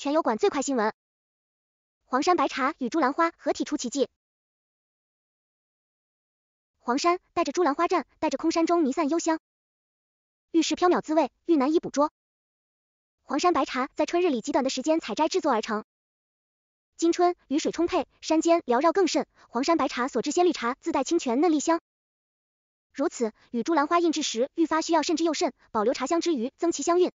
全油馆最快新闻：黄山白茶与朱兰花合体出奇迹。黄山带着朱兰花绽，带着空山中弥散幽香，玉是缥缈滋味，玉难以捕捉。黄山白茶在春日里极短的时间采摘制作而成。今春雨水充沛，山间缭绕更甚，黄山白茶所制鲜绿茶自带清泉嫩栗香。如此，与朱兰花印制时愈发需要慎之又慎，保留茶香之余增其香韵。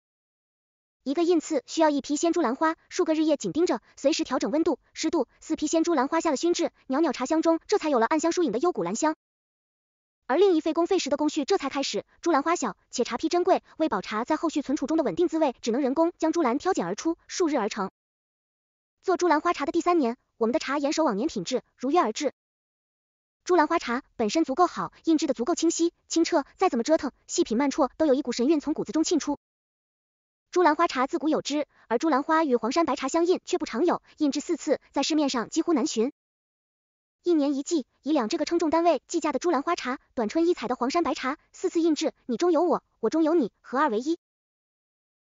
一个印次需要一批仙株兰花，数个日夜紧盯着，随时调整温度、湿度。四批仙株兰花下的熏制，袅袅茶香中，这才有了暗香疏影的幽谷兰香。而另一费工费时的工序这才开始。珠兰花小且茶坯珍贵，为保茶在后续存储中的稳定滋味，只能人工将珠兰挑拣而出，数日而成。做珠兰花茶的第三年，我们的茶严守往年品质，如约而至。珠兰花茶本身足够好，印制的足够清晰、清澈，再怎么折腾，细品慢啜都有一股神韵从骨子中沁出。珠兰花茶自古有之，而珠兰花与黄山白茶相印却不常有，印制四次，在市面上几乎难寻。一年一季，以两这个称重单位计价的珠兰花茶，短春一采的黄山白茶，四次印制，你中有我，我中有你，合二为一。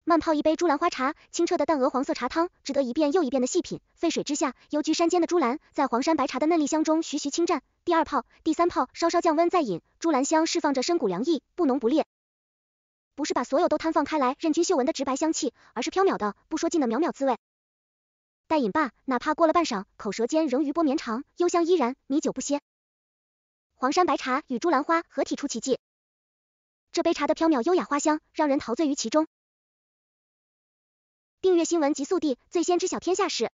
慢泡一杯珠兰花茶，清澈的淡鹅黄色茶汤，值得一遍又一遍的细品。沸水之下，幽居山间的珠兰，在黄山白茶的嫩栗香中徐徐侵占。第二泡，第三泡，稍稍降温再饮，珠兰香释放着深谷凉意，不浓不烈。不是把所有都摊放开来，任君嗅闻的直白香气，而是飘渺的、不说尽的渺渺滋味。待饮罢，哪怕过了半晌，口舌间仍余波绵长，幽香依然，弥久不歇。黄山白茶与朱兰花合体出奇迹，这杯茶的飘渺优雅花香，让人陶醉于其中。订阅新闻极速递，最先知晓天下事。